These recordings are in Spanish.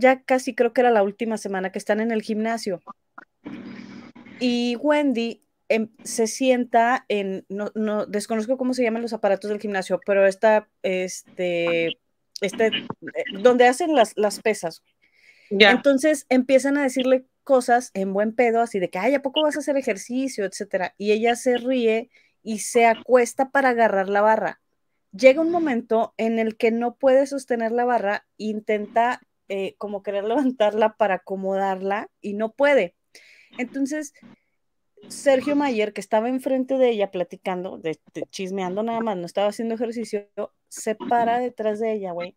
ya casi creo que era la última semana que están en el gimnasio. Y Wendy em, se sienta en, no, no, desconozco cómo se llaman los aparatos del gimnasio, pero está, este, este, eh, donde hacen las, las pesas. ya Entonces empiezan a decirle cosas en buen pedo, así de que, ay, ¿a poco vas a hacer ejercicio, etcétera? Y ella se ríe y se acuesta para agarrar la barra. Llega un momento en el que no puede sostener la barra, intenta eh, como querer levantarla para acomodarla y no puede. Entonces, Sergio Mayer, que estaba enfrente de ella platicando, chismeando nada más, no estaba haciendo ejercicio, se para detrás de ella, güey.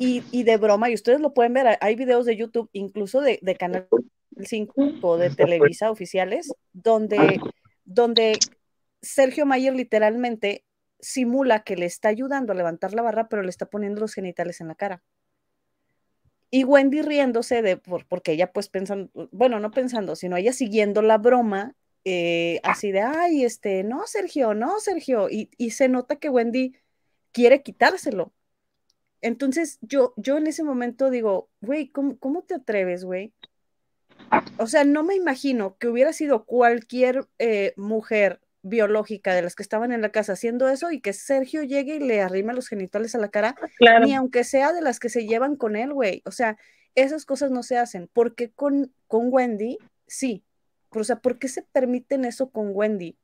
Y, de broma, y ustedes lo pueden ver, hay videos de YouTube, incluso de, de Canal 5 de Televisa oficiales, donde, donde Sergio Mayer literalmente simula que le está ayudando a levantar la barra, pero le está poniendo los genitales en la cara. Y Wendy riéndose de, por, porque ella pues pensando, bueno, no pensando, sino ella siguiendo la broma, eh, ah. así de, ay, este, no, Sergio, no, Sergio. Y, se nota que Wendy quiere quitárselo. Entonces yo, yo en ese momento digo, güey, ¿cómo, te atreves, güey? O sea, no me imagino que hubiera sido cualquier eh, mujer biológica de las que estaban en la casa haciendo eso y que Sergio llegue y le arrime los genitales a la cara, ah, ni aunque sea de las que se llevan con él, güey. O sea, esas cosas no se hacen. ¿Por qué con, con Wendy? Sí. O sea, ¿por qué se permiten eso con Wendy?